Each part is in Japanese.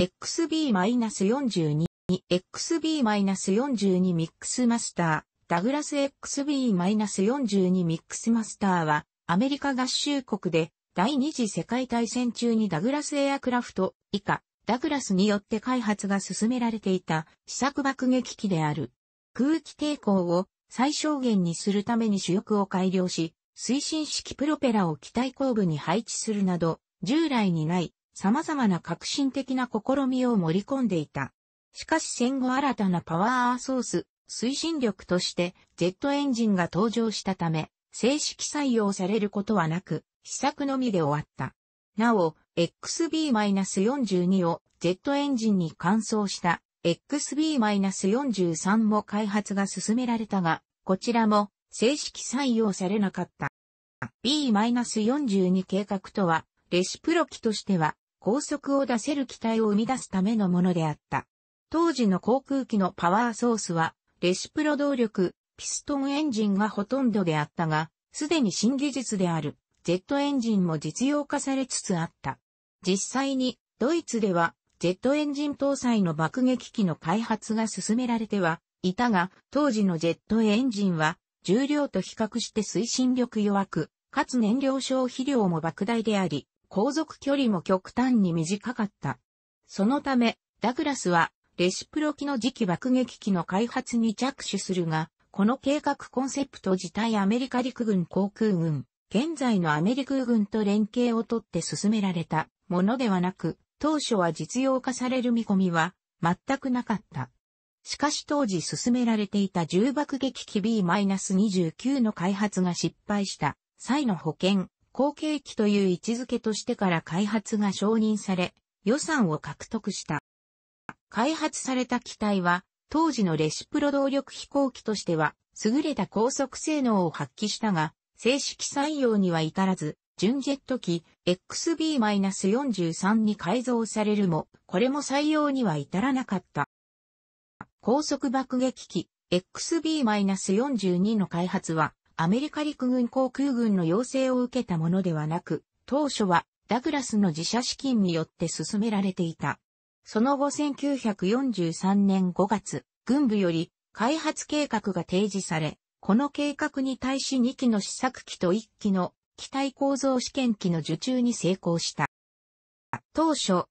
XB-42、XB-42 ミックスマスター、ダグラス XB-42 ミックスマスターは、アメリカ合衆国で、第二次世界大戦中にダグラスエアクラフト以下、ダグラスによって開発が進められていた試作爆撃機である。空気抵抗を最小限にするために主翼を改良し、推進式プロペラを機体後部に配置するなど、従来にない様々な革新的な試みを盛り込んでいた。しかし戦後新たなパワーソース、推進力として Z エンジンが登場したため、正式採用されることはなく、試作のみで終わった。なお、XB-42 を Z エンジンに換装した XB-43 も開発が進められたが、こちらも正式採用されなかった。B-42 計画とは、レシプロ機としては高速を出せる機体を生み出すためのものであった。当時の航空機のパワーソースは、レシプロ動力、ピストンエンジンがほとんどであったが、すでに新技術である、ジェットエンジンも実用化されつつあった。実際に、ドイツでは、ジェットエンジン搭載の爆撃機の開発が進められては、いたが、当時のジェットエンジンは、重量と比較して推進力弱く、かつ燃料消費量も莫大であり、航続距離も極端に短かった。そのため、ダグラスは、レシプロ機の次期爆撃機の開発に着手するが、この計画コンセプト自体アメリカ陸軍航空軍、現在のアメリカ軍と連携をとって進められたものではなく、当初は実用化される見込みは全くなかった。しかし当時進められていた重爆撃機 B-29 の開発が失敗した際の保険、後継機という位置づけとしてから開発が承認され、予算を獲得した。開発された機体は、当時のレシプロ動力飛行機としては、優れた高速性能を発揮したが、正式採用には至らず、純ジェット機 XB-43 に改造されるも、これも採用には至らなかった。高速爆撃機 XB-42 の開発は、アメリカ陸軍航空軍の要請を受けたものではなく、当初はダグラスの自社資金によって進められていた。その後1943年5月、軍部より開発計画が提示され、この計画に対し2機の試作機と1機の機体構造試験機の受注に成功した。当初、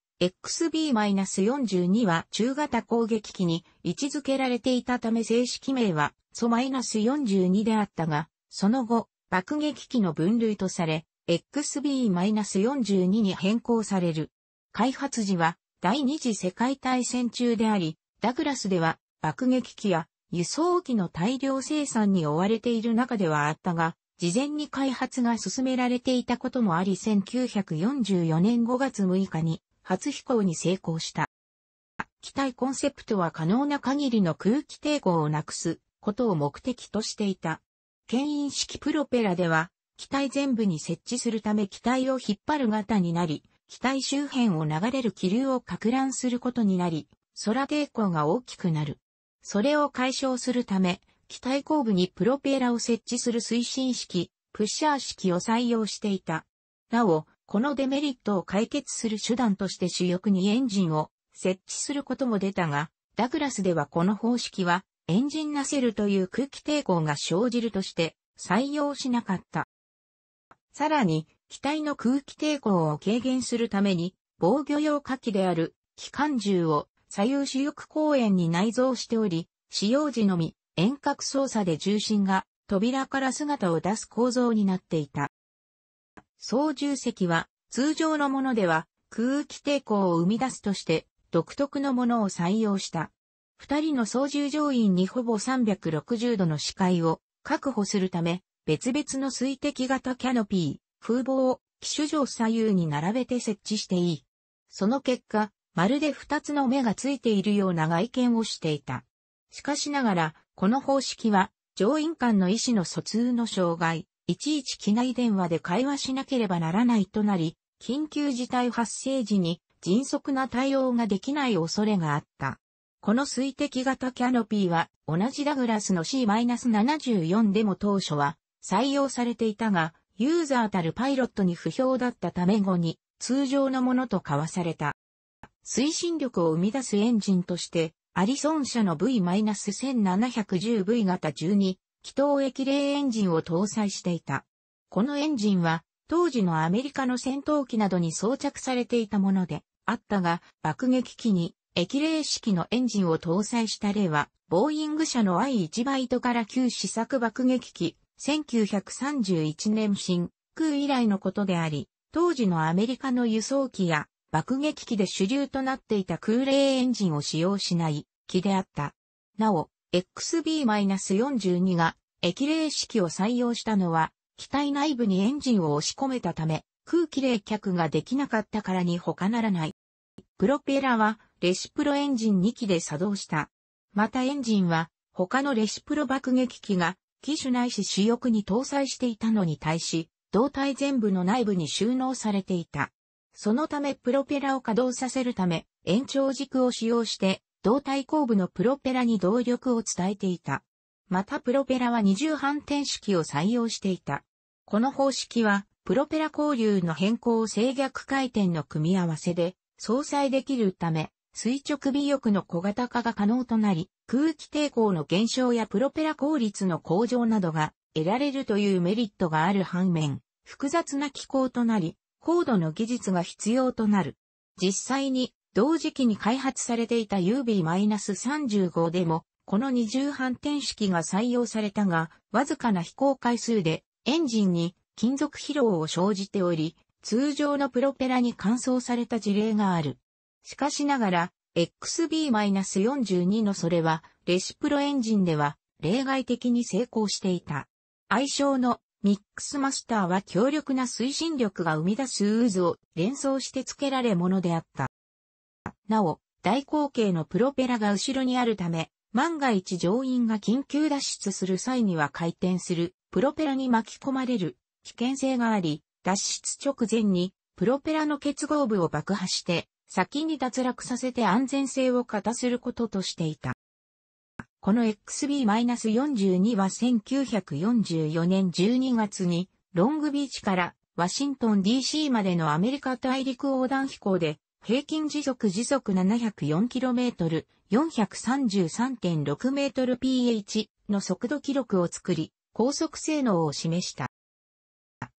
XB-42 は中型攻撃機に位置づけられていたため正式名はソ -42 であったが、その後、爆撃機の分類とされ、XB-42 に変更される。開発時は第二次世界大戦中であり、ダグラスでは爆撃機や輸送機の大量生産に追われている中ではあったが、事前に開発が進められていたこともあり1944年5月6日に初飛行に成功した。機体コンセプトは可能な限りの空気抵抗をなくすことを目的としていた。牽引式プロペラでは、機体全部に設置するため機体を引っ張る型になり、機体周辺を流れる気流を拡乱することになり、空抵抗が大きくなる。それを解消するため、機体後部にプロペラを設置する推進式、プッシャー式を採用していた。なお、このデメリットを解決する手段として主翼にエンジンを設置することも出たが、ダグラスではこの方式はエンジンナセルという空気抵抗が生じるとして採用しなかった。さらに、機体の空気抵抗を軽減するために、防御用火器である機関銃を左右主翼公園に内蔵しており、使用時のみ遠隔操作で重心が扉から姿を出す構造になっていた。操縦席は通常のものでは空気抵抗を生み出すとして独特のものを採用した。二人の操縦乗員にほぼ360度の視界を確保するため、別々の水滴型キャノピー、風防を機種上左右に並べて設置していい。その結果、まるで二つの目がついているような外見をしていた。しかしながら、この方式は、乗員間の意思の疎通の障害、いちいち機内電話で会話しなければならないとなり、緊急事態発生時に迅速な対応ができない恐れがあった。この水滴型キャノピーは同じダグラスの C-74 でも当初は採用されていたが、ユーザーたるパイロットに不評だったため後に通常のものと交わされた。推進力を生み出すエンジンとして、アリソン社の V-1710V 型12気筒液冷エンジンを搭載していた。このエンジンは当時のアメリカの戦闘機などに装着されていたものであったが、爆撃機に液冷式のエンジンを搭載した例は、ボーイング社の I1 バイトから旧試作爆撃機、1931年新空以来のことであり、当時のアメリカの輸送機や爆撃機で主流となっていた空冷エンジンを使用しない機であった。なお、XB-42 が液冷式を採用したのは、機体内部にエンジンを押し込めたため、空気冷却ができなかったからに他ならない。プロペラはレシプロエンジン2機で作動した。またエンジンは他のレシプロ爆撃機が機種ないし主翼に搭載していたのに対し、胴体全部の内部に収納されていた。そのためプロペラを稼働させるため延長軸を使用して胴体後部のプロペラに動力を伝えていた。またプロペラは二重反転式を採用していた。この方式はプロペラ交流の変更を制逆回転の組み合わせで相殺できるため垂直尾翼の小型化が可能となり、空気抵抗の減少やプロペラ効率の向上などが得られるというメリットがある反面、複雑な機構となり、高度の技術が必要となる。実際に同時期に開発されていた UB-35 でも、この二重反転式が採用されたが、わずかな飛行回数でエンジンに金属疲労を生じており、通常のプロペラに換装された事例がある。しかしながら、XB-42 のそれは、レシプロエンジンでは、例外的に成功していた。愛称のミックスマスターは強力な推進力が生み出す渦を連想して付けられものであった。なお、大口径のプロペラが後ろにあるため、万が一乗員が緊急脱出する際には回転するプロペラに巻き込まれる危険性があり、脱出直前にプロペラの結合部を爆破して先に脱落させて安全性を型することとしていた。この XB-42 は1944年12月にロングビーチからワシントン DC までのアメリカ大陸横断飛行で平均時速時速 704km、433.6mph の速度記録を作り、高速性能を示した。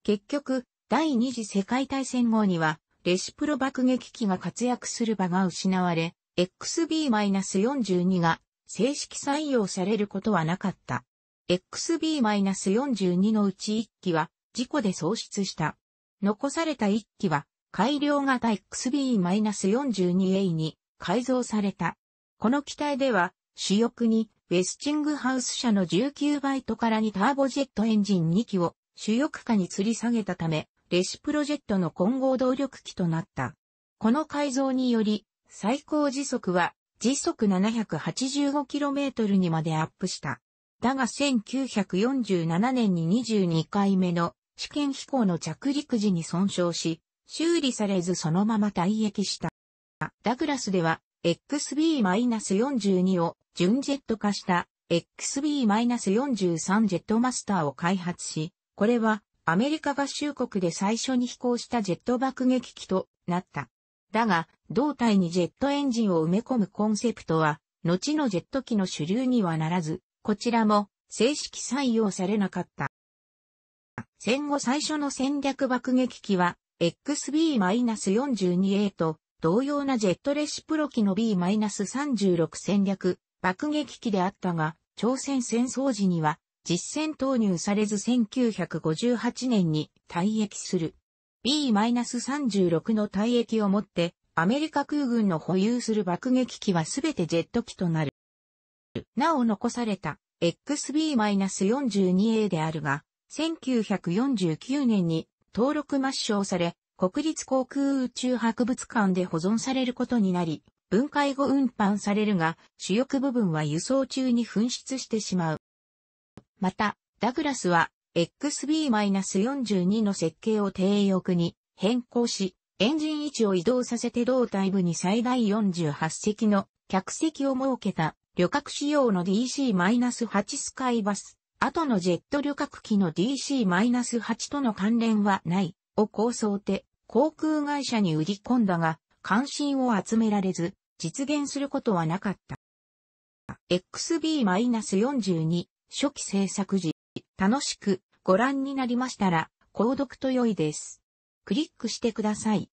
結局、第二次世界大戦後にはレシプロ爆撃機が活躍する場が失われ、XB-42 が正式採用されることはなかった。XB-42 のうち1機は事故で喪失した。残された1機は改良型 XB-42A に改造された。この機体では主翼にウェスチングハウス社の19バイトからにターボジェットエンジン2機を主翼下に吊り下げたため、レシプロジェットの混合動力機となった。この改造により、最高時速は時速 785km にまでアップした。だが1947年に22回目の試験飛行の着陸時に損傷し、修理されずそのまま退役した。ダグラスでは XB-42 を純ジェット化した XB-43 ジェットマスターを開発し、これはアメリカ合衆国で最初に飛行したジェット爆撃機となった。だが、胴体にジェットエンジンを埋め込むコンセプトは、後のジェット機の主流にはならず、こちらも正式採用されなかった。戦後最初の戦略爆撃機は、XB-42A と同様なジェットレシプロ機の B-36 戦略爆撃機であったが、朝鮮戦争時には実戦投入されず1958年に退役する。B-36 の退役をもって、アメリカ空軍の保有する爆撃機はすべてジェット機となる。なお残された XB-42A であるが、1949年に登録抹消され、国立航空宇宙博物館で保存されることになり、分解後運搬されるが、主翼部分は輸送中に紛失してしまう。また、ダグラスは XB-42 の設計を低翼に変更し、エンジン位置を移動させて胴体部に最大48席の客席を設けた旅客仕様の DC-8 スカイバス、後のジェット旅客機の DC-8 との関連はない、を構想で航空会社に売り込んだが、関心を集められず、実現することはなかった。XB-42 初期制作時、楽しくご覧になりましたら、購読と良いです。クリックしてください。